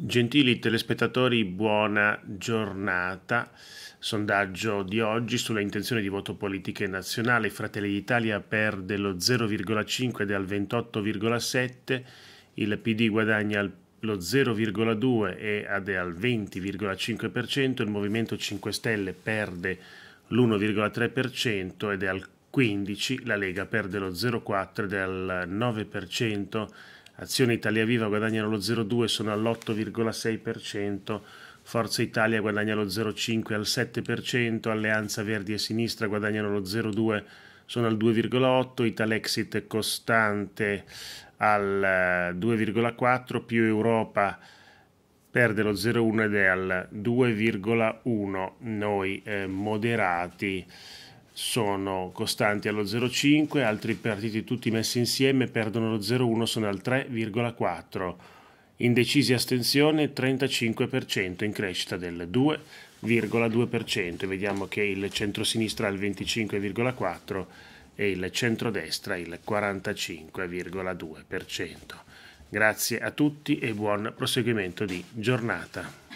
Gentili telespettatori, buona giornata. Sondaggio di oggi sulle intenzioni di voto politiche nazionale. Fratelli d'Italia perde lo 0,5 dal 28,7, il PD guadagna lo 0,2 e ade al 20,5%, il Movimento 5 Stelle perde l'1,3% ed è al 15%, la Lega perde lo 0,4 del 9% Azione Italia Viva guadagna lo 0,2 sono all'8,6%, Forza Italia guadagna lo 0,5 al 7%, Alleanza Verdi e Sinistra guadagnano lo 0,2 sono al 2,8, Italexit è costante al 2,4, eh, più Europa perde lo 0,1 ed è al 2,1, noi eh, moderati sono costanti allo 0,5, altri partiti tutti messi insieme perdono lo 0,1, sono al 3,4. Indecisi astensione 35% in crescita del 2,2%. Vediamo che il centro-sinistra ha il 25,4% e il centrodestra il 45,2%. Grazie a tutti e buon proseguimento di giornata.